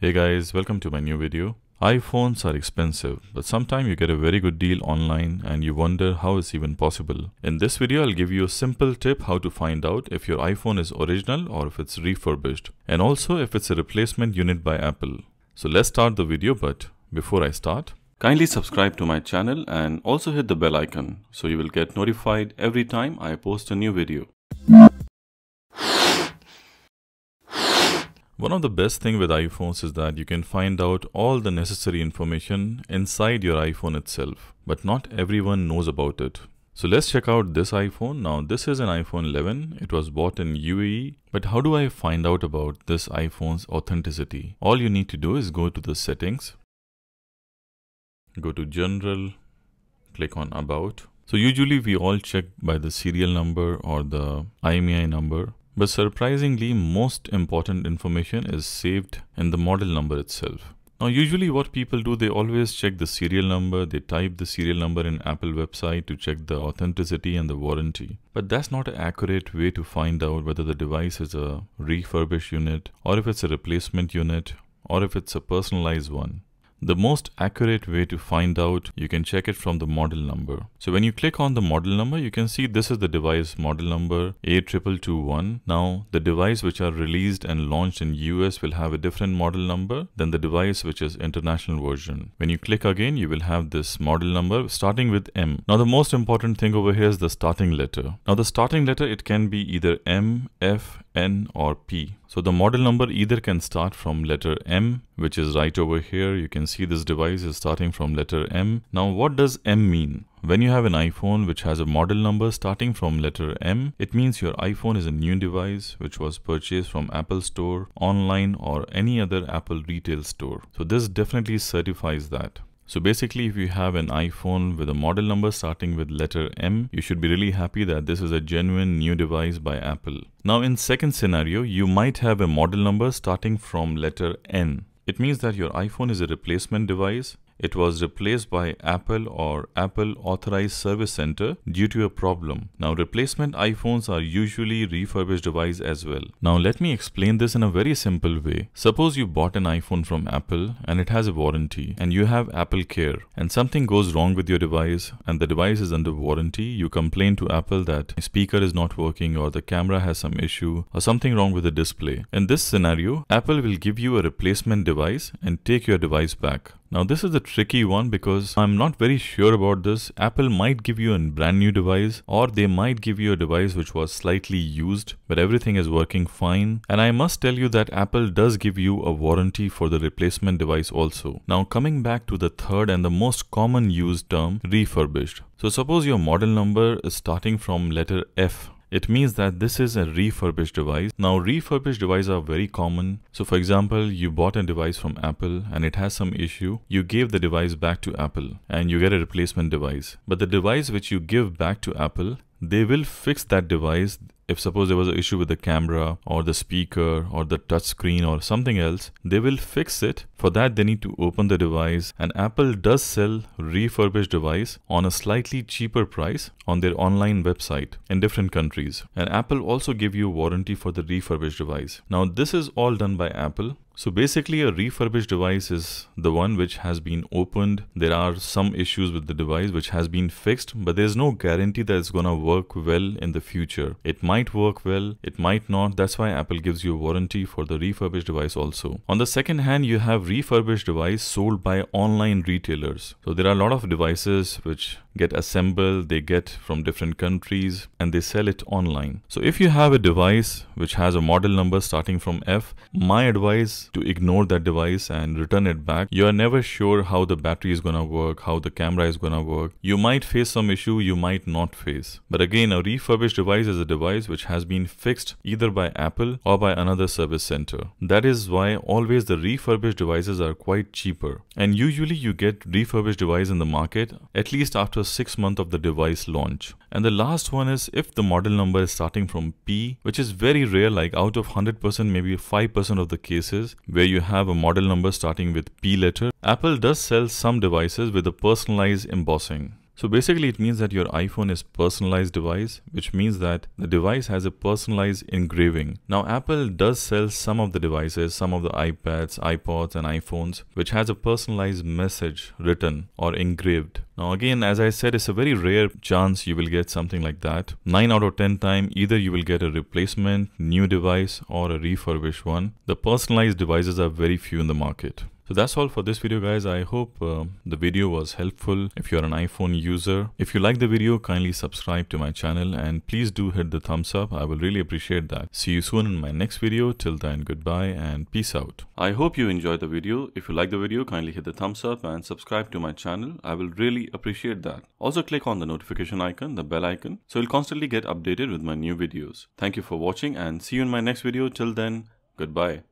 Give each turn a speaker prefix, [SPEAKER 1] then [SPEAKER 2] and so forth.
[SPEAKER 1] Hey guys, welcome to my new video. iPhones are expensive, but sometimes you get a very good deal online and you wonder how it's even possible. In this video, I'll give you a simple tip how to find out if your iPhone is original or if it's refurbished, and also if it's a replacement unit by Apple. So let's start the video, but before I start, kindly subscribe to my channel and also hit the bell icon so you will get notified every time I post a new video. One of the best thing with iPhones is that you can find out all the necessary information inside your iPhone itself, but not everyone knows about it. So let's check out this iPhone. Now this is an iPhone 11. It was bought in UAE. But how do I find out about this iPhone's authenticity? All you need to do is go to the settings. Go to general. Click on about. So usually we all check by the serial number or the IMEI number. But surprisingly, most important information is saved in the model number itself. Now usually what people do, they always check the serial number, they type the serial number in Apple website to check the authenticity and the warranty. But that's not an accurate way to find out whether the device is a refurbished unit or if it's a replacement unit or if it's a personalized one. The most accurate way to find out, you can check it from the model number. So when you click on the model number, you can see this is the device model number A2221. Now the device which are released and launched in US will have a different model number than the device which is international version. When you click again, you will have this model number starting with M. Now the most important thing over here is the starting letter. Now the starting letter, it can be either M, F, N or P. So the model number either can start from letter M, which is right over here. You can see this device is starting from letter M. Now what does M mean? When you have an iPhone which has a model number starting from letter M, it means your iPhone is a new device which was purchased from Apple Store, online or any other Apple retail store. So this definitely certifies that. So basically if you have an iPhone with a model number starting with letter M, you should be really happy that this is a genuine new device by Apple. Now in second scenario, you might have a model number starting from letter N. It means that your iPhone is a replacement device it was replaced by Apple or Apple Authorized Service Center due to a problem. Now replacement iPhones are usually refurbished devices as well. Now let me explain this in a very simple way. Suppose you bought an iPhone from Apple and it has a warranty and you have Apple Care and something goes wrong with your device and the device is under warranty, you complain to Apple that speaker is not working or the camera has some issue or something wrong with the display. In this scenario, Apple will give you a replacement device and take your device back. Now this is a tricky one because I'm not very sure about this. Apple might give you a brand new device or they might give you a device which was slightly used but everything is working fine. And I must tell you that Apple does give you a warranty for the replacement device also. Now coming back to the third and the most common used term refurbished. So suppose your model number is starting from letter F it means that this is a refurbished device. Now refurbished devices are very common. So for example, you bought a device from Apple and it has some issue. You gave the device back to Apple and you get a replacement device. But the device which you give back to Apple, they will fix that device if suppose there was an issue with the camera or the speaker or the touch screen or something else, they will fix it. For that, they need to open the device and Apple does sell refurbished device on a slightly cheaper price on their online website in different countries. And Apple also give you warranty for the refurbished device. Now, this is all done by Apple. So basically a refurbished device is the one which has been opened. There are some issues with the device which has been fixed, but there's no guarantee that it's gonna work well in the future. It might might work well, it might not. That's why Apple gives you a warranty for the refurbished device also. On the second hand, you have refurbished device sold by online retailers. So there are a lot of devices which get assembled, they get from different countries and they sell it online. So if you have a device which has a model number starting from F, my advice to ignore that device and return it back. You are never sure how the battery is gonna work, how the camera is gonna work. You might face some issue, you might not face. But again, a refurbished device is a device which has been fixed either by Apple or by another service center. That is why always the refurbished devices are quite cheaper. And usually you get refurbished device in the market at least after six month of the device launch. And the last one is if the model number is starting from P, which is very rare, like out of 100%, maybe 5% of the cases where you have a model number starting with P letter, Apple does sell some devices with a personalized embossing. So basically it means that your iPhone is personalized device, which means that the device has a personalized engraving. Now Apple does sell some of the devices, some of the iPads, iPods and iPhones, which has a personalized message written or engraved. Now again, as I said, it's a very rare chance you will get something like that. 9 out of 10 time, either you will get a replacement, new device or a refurbished one. The personalized devices are very few in the market. So that's all for this video guys. I hope uh, the video was helpful if you're an iPhone user. If you like the video, kindly subscribe to my channel and please do hit the thumbs up. I will really appreciate that. See you soon in my next video. Till then, goodbye and peace out. I hope you enjoyed the video. If you like the video, kindly hit the thumbs up and subscribe to my channel. I will really appreciate that. Also click on the notification icon, the bell icon, so you'll constantly get updated with my new videos. Thank you for watching and see you in my next video. Till then, goodbye.